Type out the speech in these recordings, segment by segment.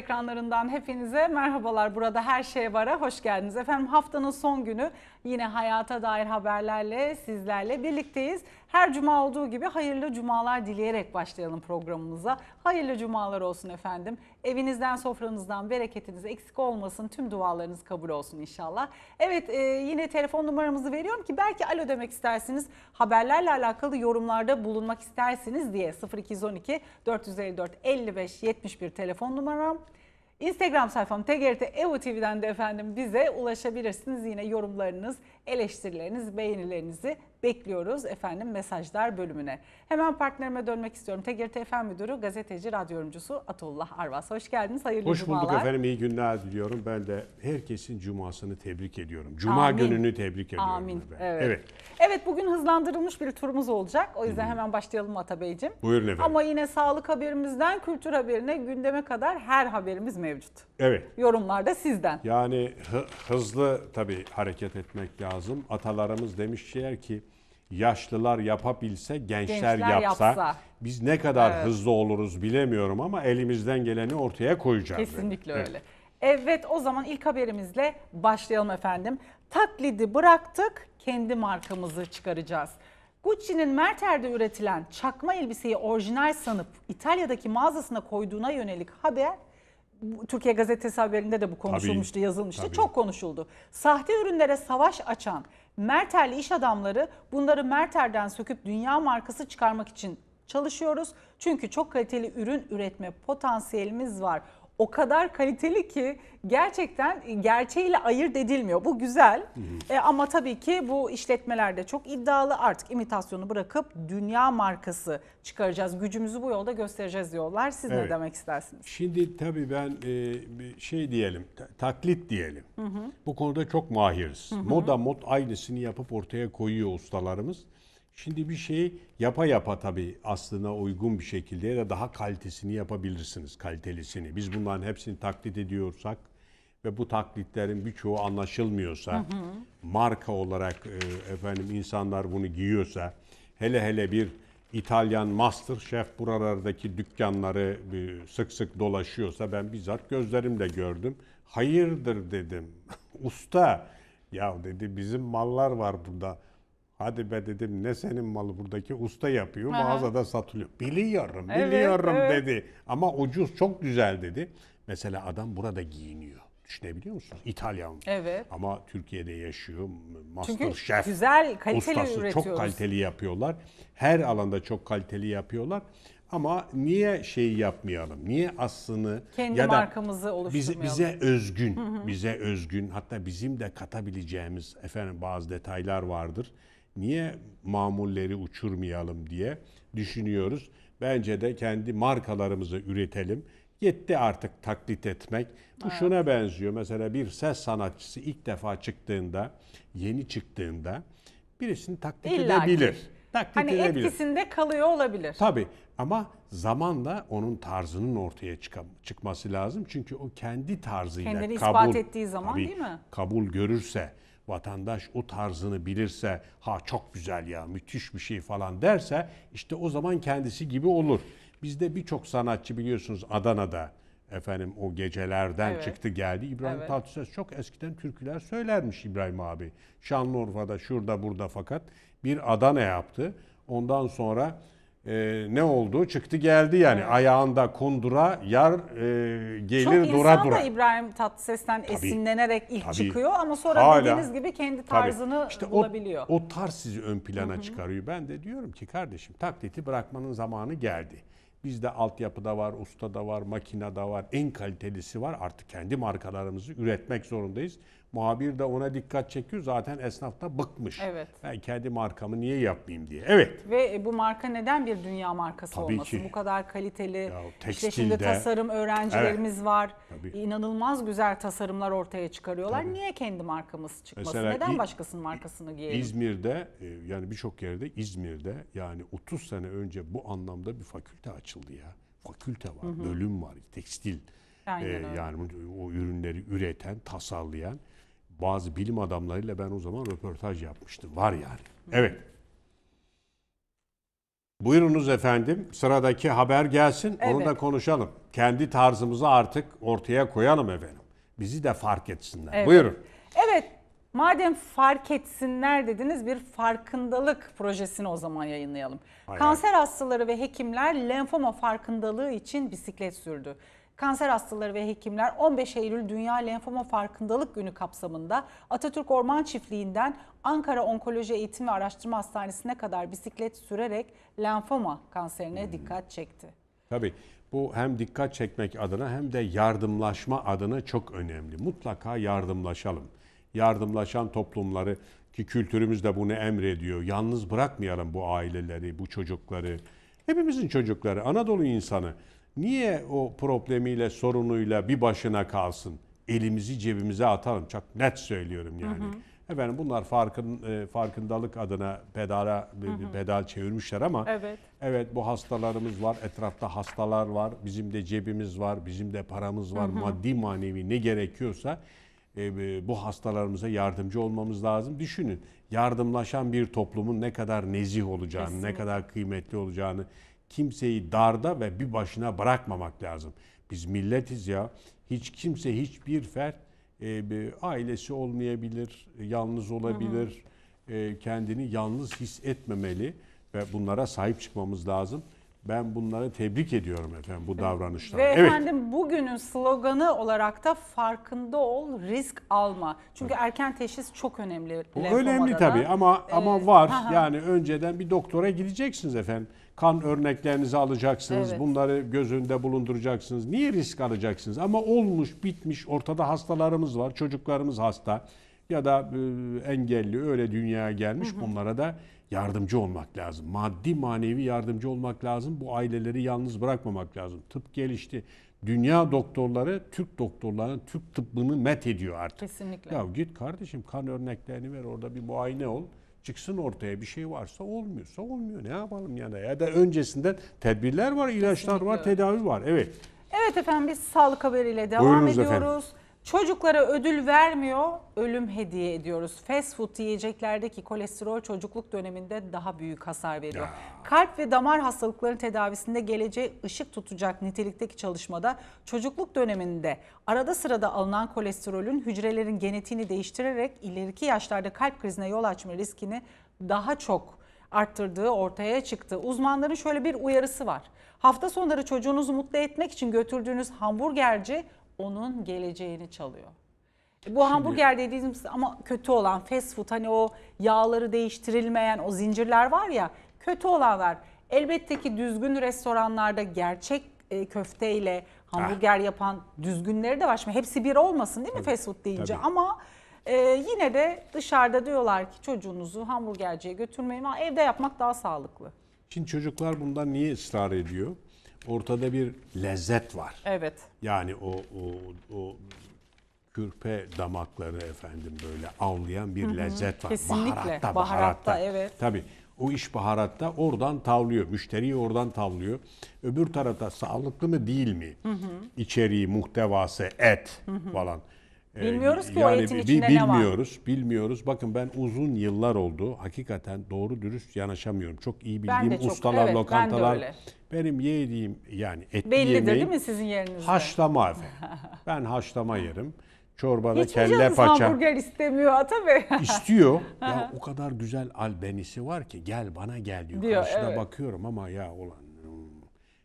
ekranlarından hepinize merhabalar. Burada her şey vara hoş geldiniz. Efendim haftanın son günü yine hayata dair haberlerle sizlerle birlikteyiz. Her cuma olduğu gibi hayırlı cumalar dileyerek başlayalım programımıza. Hayırlı cumalar olsun efendim. Evinizden, sofranızdan bereketiniz eksik olmasın. Tüm dualarınız kabul olsun inşallah. Evet e, yine telefon numaramızı veriyorum ki belki alo demek istersiniz. Haberlerle alakalı yorumlarda bulunmak istersiniz diye 0212 454 55 71 telefon numaram. Instagram sayfam TGRT Evo TV'den de efendim bize ulaşabilirsiniz. Yine yorumlarınız, eleştirileriniz, beğenilerinizi bekliyoruz efendim mesajlar bölümüne. Hemen partnerime dönmek istiyorum. TGRT FM Müdürü, gazeteci, radyo yorumcusu Atullah Arvas. Hoş geldiniz, hayırlı Hoş cumalar. Hoş bulduk efendim, iyi günler diliyorum. Ben de herkesin cumasını tebrik ediyorum. Cuma Amin. gününü tebrik ediyorum. Amin, ben. evet. evet. Evet, bugün hızlandırılmış bir turumuz olacak. O yüzden Hı-hı. hemen başlayalım Ata Beyciğim. Buyurun efendim. Ama yine sağlık haberimizden kültür haberine gündeme kadar her haberimiz mevcut. Evet. Yorumlar da sizden. Yani hızlı tabii hareket etmek lazım. Atalarımız demişler ki yaşlılar yapabilse gençler, gençler yapsa, yapsa biz ne kadar evet. hızlı oluruz bilemiyorum ama elimizden geleni ortaya koyacağız. Kesinlikle yani. öyle. Evet. Evet o zaman ilk haberimizle başlayalım efendim. Taklidi bıraktık, kendi markamızı çıkaracağız. Gucci'nin Merter'de üretilen çakma elbiseyi orijinal sanıp İtalya'daki mağazasına koyduğuna yönelik haber Türkiye Gazetesi haberinde de bu konuşulmuştu, tabii, yazılmıştı. Tabii. Çok konuşuldu. Sahte ürünlere savaş açan Mertel'li iş adamları bunları Mertel'den söküp dünya markası çıkarmak için çalışıyoruz. Çünkü çok kaliteli ürün üretme potansiyelimiz var o kadar kaliteli ki gerçekten e, gerçeğiyle ayırt edilmiyor. Bu güzel e, ama tabii ki bu işletmelerde çok iddialı artık imitasyonu bırakıp dünya markası çıkaracağız. Gücümüzü bu yolda göstereceğiz diyorlar. Siz evet. ne demek istersiniz? Şimdi tabii ben e, şey diyelim taklit diyelim. Hı hı. Bu konuda çok mahiriz. Hı hı. Moda mod aynısını yapıp ortaya koyuyor ustalarımız. Şimdi bir şeyi yapa yapa tabii aslına uygun bir şekilde ya da daha kalitesini yapabilirsiniz, kalitelisini. Biz bunların hepsini taklit ediyorsak ve bu taklitlerin birçoğu anlaşılmıyorsa, hı hı. marka olarak e, efendim insanlar bunu giyiyorsa, hele hele bir İtalyan master şef buralardaki dükkanları e, sık sık dolaşıyorsa ben bizzat gözlerimle gördüm. Hayırdır dedim. Usta ya dedi bizim mallar var burada Hadi be dedim ne senin malı buradaki usta yapıyor Aha. mağazada satılıyor. Biliyorum biliyorum evet, evet. dedi ama ucuz çok güzel dedi. Mesela adam burada giyiniyor. Düşünebiliyor musunuz? İtalyan. Evet. Ama Türkiye'de yaşıyor. Master Çünkü şef güzel kaliteli ustası, üretiyoruz. Çok kaliteli yapıyorlar. Her alanda çok kaliteli yapıyorlar. Ama niye şeyi yapmayalım? Niye aslını kendi ya da markamızı oluşturmayalım? Bize, bize özgün, bize özgün. Hatta bizim de katabileceğimiz efendim bazı detaylar vardır niye mamulleri uçurmayalım diye düşünüyoruz. Bence de kendi markalarımızı üretelim. Yetti artık taklit etmek. Bu evet. şuna benziyor. Mesela bir ses sanatçısı ilk defa çıktığında, yeni çıktığında birisini taklit İlla edebilir. Taklit hani edebilir. etkisinde kalıyor olabilir. Tabii ama zamanla onun tarzının ortaya çıkması lazım. Çünkü o kendi tarzıyla Kendini kabul, ispat ettiği zaman tabii, değil mi? Kabul görürse, vatandaş o tarzını bilirse ha çok güzel ya müthiş bir şey falan derse işte o zaman kendisi gibi olur. Bizde birçok sanatçı biliyorsunuz Adana'da efendim o gecelerden evet. çıktı geldi. İbrahim evet. Tatlıses çok eskiden türküler söylermiş İbrahim abi. Şanlıurfa'da şurada burada fakat bir Adana yaptı. Ondan sonra e, ne oldu? Çıktı geldi yani evet. ayağında kundura yar e, gelir Çok dura dura. Çok insan da İbrahim Tatlıses'ten tabii, esinlenerek ilk tabii, çıkıyor ama sonra hala, dediğiniz gibi kendi tarzını tabii. İşte bulabiliyor. O, o tarz sizi ön plana Hı-hı. çıkarıyor. Ben de diyorum ki kardeşim taklidi bırakmanın zamanı geldi. Bizde altyapıda var, usta da var, makinede var, en kalitelisi var. Artık kendi markalarımızı üretmek zorundayız. Muhabir de ona dikkat çekiyor. Zaten esnaf da bıkmış. Evet. Ben kendi markamı niye yapmayayım diye. Evet. Ve e, bu marka neden bir dünya markası Tabii olmasın? Ki. Bu kadar kaliteli. Ya, tekstilde. İşte şimdi tasarım öğrencilerimiz evet. var. Tabii. İnanılmaz güzel tasarımlar ortaya çıkarıyorlar. Tabii. Niye kendi markamız çıkmasın? Mesela neden başkasının markasını giyelim? İzmir'de e, yani birçok yerde İzmir'de yani 30 sene önce bu anlamda bir fakülte açıldı ya. Fakülte var, hı hı. bölüm var, tekstil. ee, yani o ürünleri üreten, tasarlayan bazı bilim adamlarıyla ben o zaman röportaj yapmıştım. Var yani. Evet. Buyurunuz efendim. Sıradaki haber gelsin. Evet. Onu da konuşalım. Kendi tarzımızı artık ortaya koyalım efendim. Bizi de fark etsinler. Evet. Buyurun. Evet. Madem fark etsinler dediniz bir farkındalık projesini o zaman yayınlayalım. Hayır. Kanser hastaları ve hekimler lenfoma farkındalığı için bisiklet sürdü. Kanser hastaları ve hekimler 15 Eylül Dünya Lenfoma Farkındalık Günü kapsamında Atatürk Orman Çiftliği'nden Ankara Onkoloji Eğitim ve Araştırma Hastanesi'ne kadar bisiklet sürerek lenfoma kanserine hmm. dikkat çekti. Tabii bu hem dikkat çekmek adına hem de yardımlaşma adına çok önemli. Mutlaka yardımlaşalım. Yardımlaşan toplumları ki kültürümüz de bunu emrediyor. Yalnız bırakmayalım bu aileleri, bu çocukları. Hepimizin çocukları, Anadolu insanı. Niye o problemiyle, sorunuyla bir başına kalsın? Elimizi cebimize atalım. Çok net söylüyorum yani. Hı hı. Efendim bunlar farkın e, farkındalık adına pedala hı hı. pedal çevirmişler ama evet. evet bu hastalarımız var, etrafta hastalar var, bizim de cebimiz var, bizim de paramız var, hı hı. maddi manevi ne gerekiyorsa e, e bu hastalarımıza yardımcı olmamız lazım. Düşünün yardımlaşan bir toplumun ne kadar nezih olacağını, Kesinlikle. ne kadar kıymetli olacağını kimseyi darda ve bir başına bırakmamak lazım. Biz milletiz ya. Hiç kimse, hiçbir fert e, bir ailesi olmayabilir, yalnız olabilir, hı hı. E, kendini yalnız hissetmemeli ve bunlara sahip çıkmamız lazım. Ben bunları tebrik ediyorum efendim bu davranışları. Ve evet. efendim bugünün sloganı olarak da farkında ol, risk alma. Çünkü evet. erken teşhis çok önemli. Bu önemli tabii ama ee, ama var. Aha. Yani önceden bir doktora gideceksiniz efendim. Kan örneklerinizi alacaksınız. Evet. Bunları gözünde bulunduracaksınız. Niye risk alacaksınız? Ama olmuş, bitmiş, ortada hastalarımız var. Çocuklarımız hasta ya da e, engelli öyle dünyaya gelmiş bunlara da yardımcı olmak lazım. Maddi manevi yardımcı olmak lazım. Bu aileleri yalnız bırakmamak lazım. Tıp gelişti. Dünya doktorları Türk doktorlarının Türk tıbbını met ediyor artık. Kesinlikle. Ya git kardeşim kan örneklerini ver orada bir muayene ol. Çıksın ortaya bir şey varsa olmuyorsa olmuyor. Ne yapalım ya ya da öncesinden tedbirler var, ilaçlar Kesinlikle. var, tedavi var. Evet. Evet efendim biz sağlık haberiyle devam Buyurunuz ediyoruz. Efendim. Çocuklara ödül vermiyor, ölüm hediye ediyoruz. Fast food yiyeceklerdeki kolesterol çocukluk döneminde daha büyük hasar veriyor. Ya. Kalp ve damar hastalıklarının tedavisinde geleceğe ışık tutacak nitelikteki çalışmada çocukluk döneminde arada sırada alınan kolesterolün hücrelerin genetiğini değiştirerek ileriki yaşlarda kalp krizine yol açma riskini daha çok arttırdığı ortaya çıktı. Uzmanların şöyle bir uyarısı var. Hafta sonları çocuğunuzu mutlu etmek için götürdüğünüz hamburgerci onun geleceğini çalıyor. E, bu Şimdi... hamburger dediğimiz ama kötü olan fast food hani o yağları değiştirilmeyen o zincirler var ya kötü olanlar. Elbette ki düzgün restoranlarda gerçek e, köfteyle hamburger ah. yapan düzgünleri de var. Şimdi hepsi bir olmasın değil mi fast food deyince tabii. ama e, yine de dışarıda diyorlar ki çocuğunuzu hamburgerciye götürmeyin ama evde yapmak daha sağlıklı. Şimdi çocuklar bundan niye ısrar ediyor? ortada bir lezzet var. Evet. Yani o o o kürpe damakları efendim böyle avlayan bir Hı-hı. lezzet var. Kesinlikle. Baharatta, baharatta, baharatta evet. Tabii. O iş baharatta oradan tavlıyor. Müşteriyi oradan tavlıyor. Öbür tarafta sağlıklı mı değil mi? Hı hı. İçeriği, muhtevası, et hı hı. falan. Ee, bilmiyoruz ki yani o ayetin içinde ne var. Bilmiyoruz, bilmiyoruz. Bakın ben uzun yıllar oldu. Hakikaten doğru dürüst yanaşamıyorum. Çok iyi bildiğim çok, ustalar, evet, lokantalar. Ben benim yediğim yani et Bellidir yemeği, değil mi sizin yerinizde? Haşlama efendim. ben haşlama yerim. Çorbada Hiç kelle paça. Hiç hamburger istemiyor tabii. İstiyor. ya o kadar güzel albenisi var ki gel bana gel diyor. diyor Karşına evet. bakıyorum ama ya olan hmm,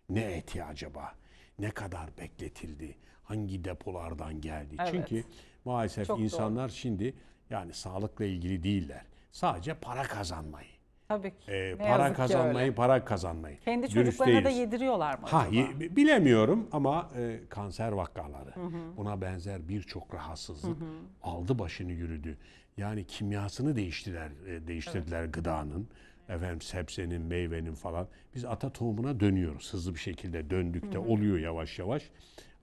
ne eti acaba? Ne kadar bekletildi? hangi depolardan geldi. Evet. Çünkü maalesef Çok insanlar doğru. şimdi yani sağlıkla ilgili değiller. Sadece para kazanmayı. Tabii ki. Ee, ne para kazanmayı, öyle. para kazanmayı. Kendi çocuklarına da yediriyorlar mı? Ha, ye, bilemiyorum ama e, kanser vakaları, hı hı. buna benzer birçok rahatsızlık hı hı. aldı başını yürüdü. Yani kimyasını değiştiler, e, değiştirdiler evet. gıdanın, efendim sebzenin, meyvenin falan. Biz ata tohumuna dönüyoruz hızlı bir şekilde döndükte oluyor yavaş yavaş.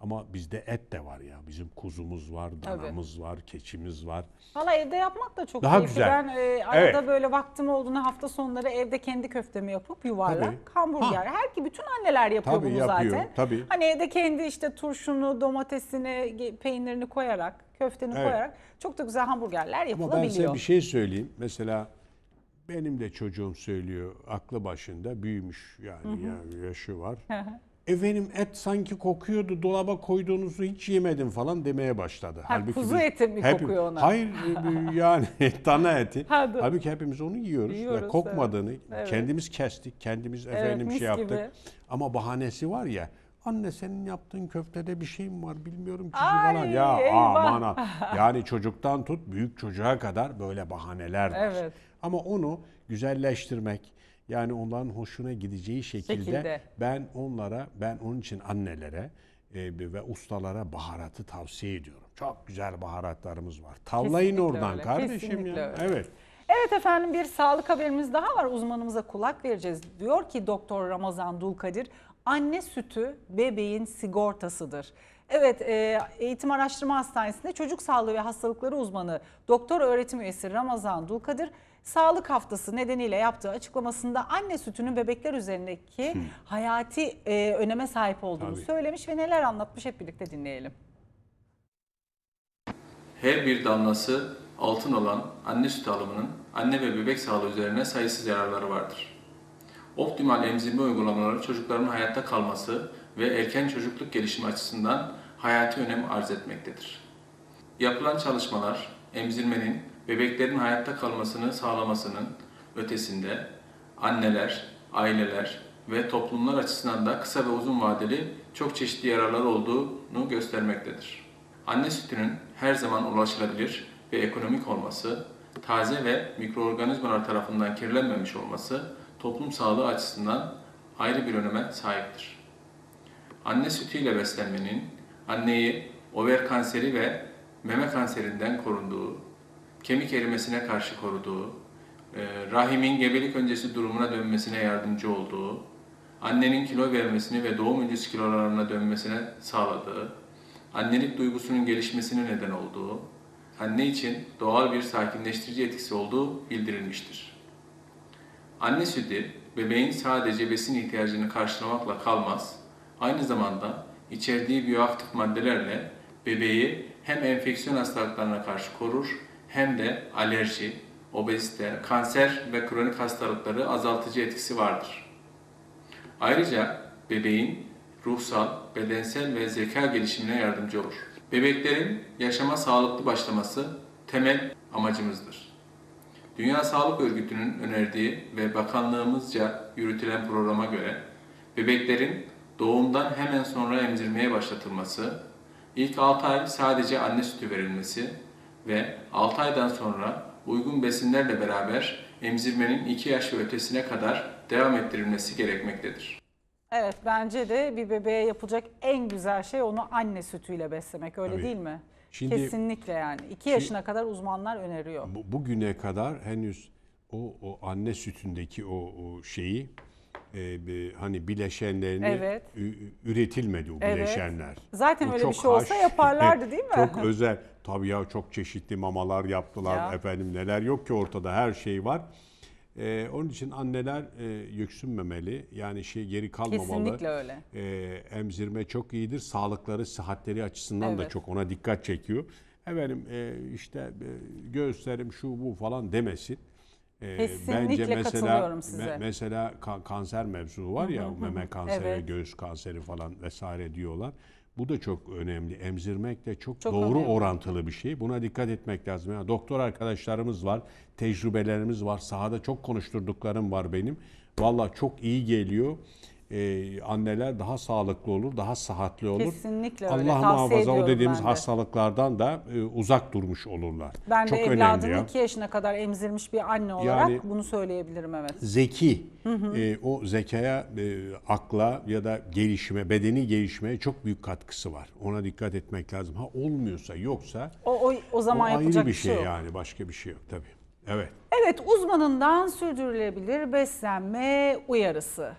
Ama bizde et de var ya. Bizim kuzumuz var, danamız Tabii. var, keçimiz var. Valla evde yapmak da çok Daha keyifli. Güzel. Ben e, arada evet. böyle vaktim olduğunda hafta sonları evde kendi köftemi yapıp yuvarlak hamburger. Ha. Her ki bütün anneler yapıyor Tabii, bunu yapıyor. zaten. Tabii. Hani evde kendi işte turşunu, domatesini, peynirini koyarak, köfteni evet. koyarak çok da güzel hamburgerler yapılabiliyor. Ama ben size bir şey söyleyeyim. Mesela benim de çocuğum söylüyor aklı başında büyümüş yani, hı hı. yani yaşı var. Hı hı efendim et sanki kokuyordu dolaba koyduğunuzu hiç yemedim falan demeye başladı. Ha, Halbuki kuzu eti mi hep, kokuyor ona? Hayır e, e, yani dana eti. Ha, dur. Halbuki hepimiz onu yiyoruz, yiyoruz ve kokmadığını evet. kendimiz kestik, kendimiz evet, efendim şey yaptık. Gibi. Ama bahanesi var ya. Anne senin yaptığın köftede bir şey mi var bilmiyorum ki Ay, falan. Ya aman yani çocuktan tut büyük çocuğa kadar böyle bahaneler var. Evet. Ama onu güzelleştirmek, yani onların hoşuna gideceği şekilde, şekilde. ben onlara, ben onun için annelere e, ve ustalara baharatı tavsiye ediyorum. Çok güzel baharatlarımız var. Tavlayın Kesinlikle oradan öyle. kardeşim ya. Evet. Evet efendim bir sağlık haberimiz daha var. Uzmanımıza kulak vereceğiz. Diyor ki Doktor Ramazan Dulkadir, anne sütü bebeğin sigortasıdır. Evet e, Eğitim Araştırma Hastanesi'nde çocuk sağlığı ve hastalıkları uzmanı doktor öğretim üyesi Ramazan Dulkadir Sağlık Haftası nedeniyle yaptığı açıklamasında anne sütünün bebekler üzerindeki hmm. hayati e, öneme sahip olduğunu Tabii. söylemiş ve neler anlatmış hep birlikte dinleyelim. Her bir damlası altın olan anne süt alımının anne ve bebek sağlığı üzerine sayısız yararları vardır. Optimal emzirme uygulamaları çocukların hayatta kalması ve erken çocukluk gelişimi açısından hayati önem arz etmektedir. Yapılan çalışmalar emzirmenin bebeklerin hayatta kalmasını sağlamasının ötesinde anneler, aileler ve toplumlar açısından da kısa ve uzun vadeli çok çeşitli yararlar olduğunu göstermektedir. Anne sütünün her zaman ulaşılabilir ve ekonomik olması, taze ve mikroorganizmalar tarafından kirlenmemiş olması toplum sağlığı açısından ayrı bir öneme sahiptir. Anne sütüyle beslenmenin anneyi over kanseri ve meme kanserinden korunduğu, kemik erimesine karşı koruduğu, e, rahimin gebelik öncesi durumuna dönmesine yardımcı olduğu, annenin kilo vermesini ve doğum öncesi kilolarına dönmesine sağladığı, annelik duygusunun gelişmesine neden olduğu, anne için doğal bir sakinleştirici etkisi olduğu bildirilmiştir. Anne sütü bebeğin sadece besin ihtiyacını karşılamakla kalmaz, aynı zamanda içerdiği biyoaktif maddelerle bebeği hem enfeksiyon hastalıklarına karşı korur hem de alerji, obezite, kanser ve kronik hastalıkları azaltıcı etkisi vardır. Ayrıca bebeğin ruhsal, bedensel ve zeka gelişimine yardımcı olur. Bebeklerin yaşama sağlıklı başlaması temel amacımızdır. Dünya Sağlık Örgütü'nün önerdiği ve bakanlığımızca yürütülen programa göre bebeklerin doğumdan hemen sonra emzirmeye başlatılması, ilk 6 ay sadece anne sütü verilmesi ve 6 aydan sonra uygun besinlerle beraber emzirmenin 2 yaş ve ötesine kadar devam ettirilmesi gerekmektedir. Evet bence de bir bebeğe yapılacak en güzel şey onu anne sütüyle beslemek öyle Tabii. değil mi? Şimdi, Kesinlikle yani. 2 yaşına kadar uzmanlar öneriyor. Bu, bugüne kadar henüz o, o anne sütündeki o, o şeyi e, bir, hani bileşenlerini evet. üretilmedi o bileşenler. Evet. Zaten o öyle bir şey olsa aş, yaparlardı değil mi? Çok özel. Tabii ya çok çeşitli mamalar yaptılar ya. efendim neler yok ki ortada her şey var. Ee, onun için anneler e, yüksünmemeli yani şey geri kalmamalı. Kesinlikle öyle. Ee, emzirme çok iyidir sağlıkları sıhhatleri açısından evet. da çok ona dikkat çekiyor. Efendim e, işte e, göğüslerim şu bu falan demesin. E, bence mesela size. mesela kanser mevzu var ya meme kanseri, evet. göğüs kanseri falan vesaire diyorlar. Bu da çok önemli. Emzirmek de çok, çok doğru önemli. orantılı bir şey. Buna dikkat etmek lazım. Yani doktor arkadaşlarımız var, tecrübelerimiz var. Sahada çok konuşturduklarım var benim. Valla çok iyi geliyor e, anneler daha sağlıklı olur, daha sıhhatli olur. Kesinlikle öyle. Allah Tavsiye muhafaza o dediğimiz de. hastalıklardan da e, uzak durmuş olurlar. Ben Çok de evladımı 2 iki yaşına kadar emzirmiş bir anne olarak yani, bunu söyleyebilirim evet. Zeki, E, o zekaya, e, akla ya da gelişime bedeni gelişmeye çok büyük katkısı var. Ona dikkat etmek lazım. Ha olmuyorsa, yoksa o, o, o zaman o yapacak ayrı bir şey, şey yok. yani başka bir şey yok tabii. Evet. Evet uzmanından sürdürülebilir beslenme uyarısı.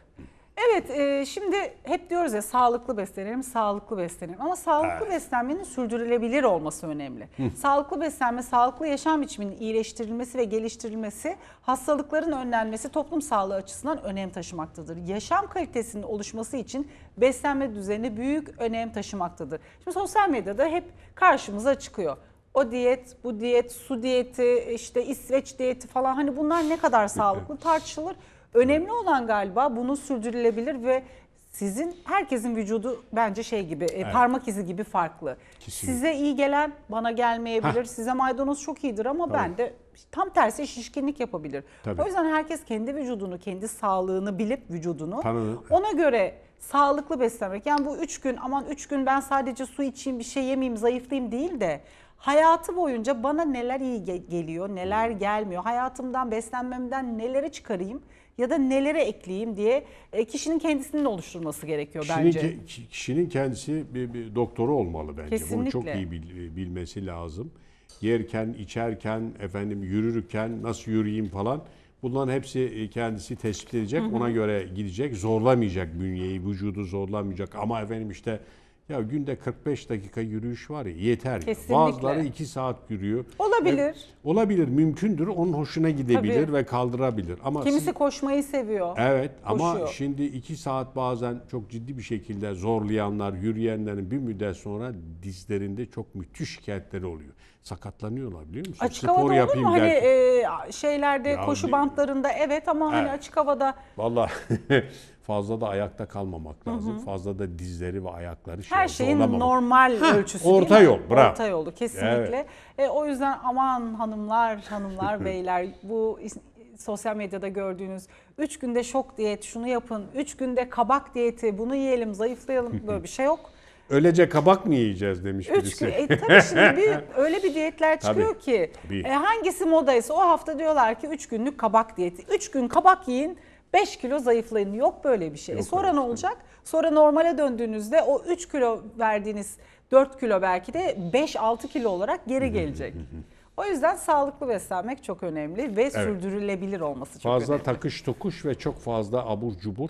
Evet, e, şimdi hep diyoruz ya sağlıklı beslenelim, sağlıklı beslenelim. Ama sağlıklı Evet. beslenmenin sürdürülebilir olması önemli. Sağlıklı beslenme, sağlıklı yaşam biçiminin iyileştirilmesi ve geliştirilmesi, hastalıkların önlenmesi toplum sağlığı açısından önem taşımaktadır. Yaşam kalitesinin oluşması için beslenme düzeni büyük önem taşımaktadır. Şimdi sosyal medyada hep karşımıza çıkıyor. O diyet, bu diyet, su diyeti, işte İsveç diyeti falan hani bunlar ne kadar sağlıklı tartışılır. Önemli olan galiba bunu sürdürülebilir ve sizin herkesin vücudu bence şey gibi e, evet. parmak izi gibi farklı. Kesinlikle. Size iyi gelen bana gelmeyebilir. Heh. Size maydanoz çok iyidir ama Tabii. ben de tam tersi şişkinlik yapabilir. Tabii. O yüzden herkes kendi vücudunu, kendi sağlığını bilip vücudunu Tanını. ona göre sağlıklı beslenmek. Yani bu üç gün aman üç gün ben sadece su içeyim bir şey yemeyeyim zayıflayayım değil de hayatı boyunca bana neler iyi geliyor neler hmm. gelmiyor hayatımdan beslenmemden neleri çıkarayım ya da nelere ekleyeyim diye e, kişinin kendisinin oluşturması gerekiyor kişinin, bence. Kişinin kendisi bir, bir doktoru olmalı bence. Kesinlikle. Bunu çok iyi bil, e, bilmesi lazım. Yerken, içerken, efendim yürürken nasıl yürüyeyim falan. Bunların hepsi e, kendisi tespit edecek. Ona göre gidecek. Zorlamayacak bünyeyi, vücudu zorlamayacak. Ama efendim işte ya günde 45 dakika yürüyüş var ya yeter. Kesinlikle. Bazıları 2 saat yürüyor. Olabilir. Evet, olabilir, mümkündür. Onun hoşuna gidebilir Tabii. ve kaldırabilir. Ama kimisi siz, koşmayı seviyor. Evet koşuyor. ama şimdi 2 saat bazen çok ciddi bir şekilde zorlayanlar, yürüyenlerin bir müddet sonra dizlerinde çok müthiş şikayetleri oluyor sakatlanıyorlar biliyor musun? Açık Spor havada yapayım olur mu? Hani e, şeylerde ya koşu değil. bantlarında evet ama evet. hani açık havada. Valla fazla da ayakta kalmamak lazım. Hı hı. Fazla da dizleri ve ayakları şey, Her şeyin olamamak. normal ha, ölçüsü orta değil yol, Bravo. Orta yolu kesinlikle. Evet. E, o yüzden aman hanımlar, hanımlar, beyler bu sosyal medyada gördüğünüz 3 günde şok diyet şunu yapın, 3 günde kabak diyeti bunu yiyelim zayıflayalım böyle bir şey yok. Ölece kabak mı yiyeceğiz demiş Üç birisi. e, tabii şimdi bir, öyle bir diyetler çıkıyor tabii, ki tabii. E, hangisi modaysa o hafta diyorlar ki 3 günlük kabak diyeti. 3 gün kabak yiyin 5 kilo zayıflayın. Yok böyle bir şey. E, Yok, Sonra öyle. ne şey. olacak? Sonra normale döndüğünüzde o 3 kilo verdiğiniz 4 kilo belki de 5-6 kilo olarak geri gelecek. O yüzden sağlıklı beslenmek çok önemli ve evet. sürdürülebilir olması çok fazla önemli. Fazla takış tokuş ve çok fazla abur cubur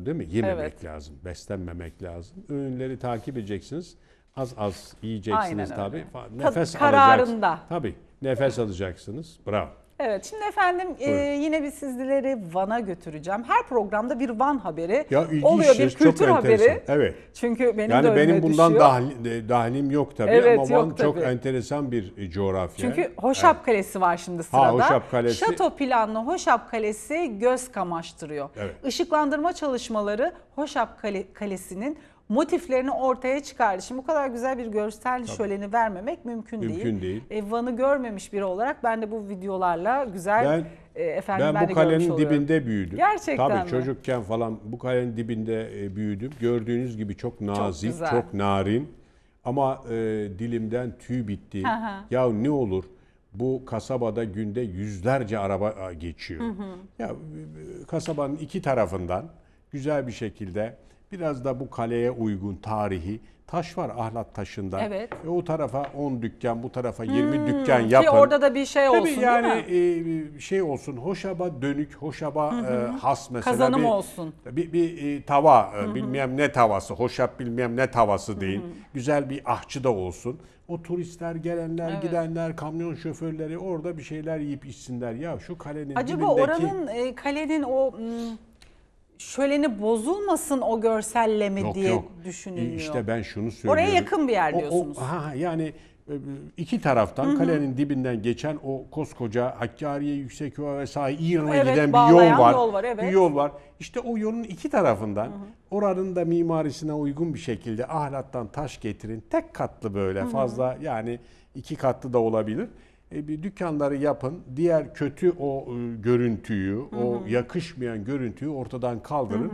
Değil mi? Yememek evet. lazım, beslenmemek lazım. Öğünleri takip edeceksiniz. Az az yiyeceksiniz tabii. Nefes Kararında. alacaksınız. Tabii. Nefes alacaksınız. Bravo. Evet şimdi efendim e, yine bir sizleri Van'a götüreceğim. Her programda bir Van haberi ya, ilginç, oluyor bir kültür çok haberi. Evet. Çünkü benim yani de benim bundan düşüyor. dahlim e, yok tabii evet, ama Van tabii. çok enteresan bir e, coğrafya. Çünkü Hoşap evet. Kalesi var şimdi sırada. Ha, Hoşap Kalesi. Şato planlı Hoşap Kalesi göz kamaştırıyor. Evet. Işıklandırma çalışmaları Hoşap Kale, Kalesi'nin motiflerini ortaya çıkardı. Şimdi bu kadar güzel bir görsel Tabii. şöleni vermemek mümkün, mümkün değil. değil. E, Van'ı görmemiş biri olarak ben de bu videolarla güzel ben, e, efendim ben, ben bu de kalenin oluyorum. dibinde büyüdüm. Gerçekten Tabii mi? çocukken falan bu kalenin dibinde e, büyüdüm. Gördüğünüz gibi çok nazik, çok, çok narin ama e, dilimden tüy bitti. Aha. Ya ne olur bu kasabada günde yüzlerce araba geçiyor. Hı hı. Ya e, kasabanın iki tarafından güzel bir şekilde Biraz da bu kaleye uygun tarihi taş var ahlat taşında. Evet. E, o tarafa 10 dükkan, bu tarafa 20 hmm, dükkan yapın. Ki orada da bir şey Tabii olsun yani değil mi? E, şey olsun hoşaba dönük, hoşaba E, has mesela. Kazanım bir, olsun. Bir, bir e, tava, e, hı bilmem ne tavası, hoşap bilmem ne tavası değil, Güzel bir ahçı da olsun. O turistler, gelenler, evet. gidenler, kamyon şoförleri orada bir şeyler yiyip içsinler. Ya şu kalenin Acaba dibindeki... oranın e, kalenin o... M- hmm, şöleni bozulmasın o görselle mi yok, diye yok. düşünülüyor. İşte ben şunu söylüyorum. Oraya yakın bir yer diyorsunuz. O, o, ha, yani e, iki taraftan hı hı. kalenin dibinden geçen o koskoca Hakkari'ye yüksek yol vesaire İran'a evet, giden bir yol var. Yol var evet. Bir yol var. İşte o yolun iki tarafından hı hı. oranın da mimarisine uygun bir şekilde ahlattan taş getirin. Tek katlı böyle hı hı. fazla yani iki katlı da olabilir. E, bir dükkanları yapın. Diğer kötü o e, görüntüyü, hı hı. o yakışmayan görüntüyü ortadan kaldırın.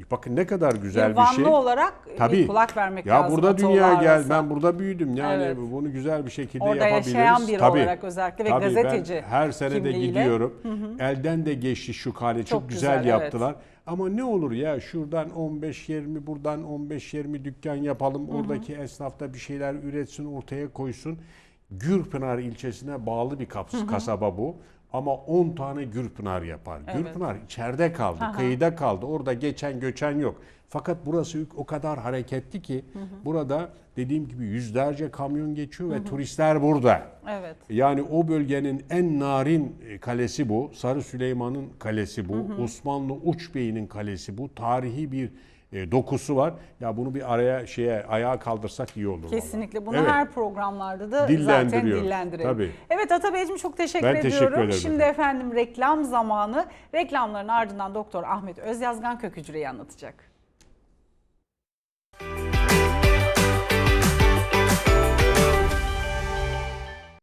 E, bakın ne kadar güzel bir, şey şey. olarak e, Tabii. kulak vermek ya lazım. Ya burada dünya gel, ben burada büyüdüm. Yani evet. bunu güzel bir şekilde Orada yapabiliriz. Orada yaşayan biri Tabii. olarak özellikle ve Tabii, gazeteci ben her sene de gidiyorum. Hı hı. Elden de geçti şu kale. Çok, Çok güzel, güzel yaptılar. Evet. Ama ne olur ya şuradan 15-20 buradan 15-20 dükkan yapalım. Oradaki hı hı. esnaf da bir şeyler üretsin ortaya koysun. Gürpınar ilçesine bağlı bir kaps- kasaba bu. Ama 10 tane Gürpınar yapar. Evet. Gürpınar içeride kaldı, Aha. kıyıda kaldı. Orada geçen göçen yok. Fakat burası o kadar hareketli ki hı hı. burada dediğim gibi yüzlerce kamyon geçiyor ve hı hı. turistler burada. Evet. Yani o bölgenin en narin e, kalesi bu. Sarı Süleyman'ın kalesi bu. Hı hı. Osmanlı Uç kalesi bu. Tarihi bir e, dokusu var. Ya bunu bir araya şeye ayağa kaldırsak iyi olur. Kesinlikle. Bunu evet. her programlarda da zaten dillendirelim. Tabii. Evet Ata Beyciğim çok teşekkür ben ediyorum. Teşekkür ederim. Şimdi efendim. reklam zamanı. Reklamların ardından Doktor Ahmet Özyazgan Kökücüre'yi anlatacak.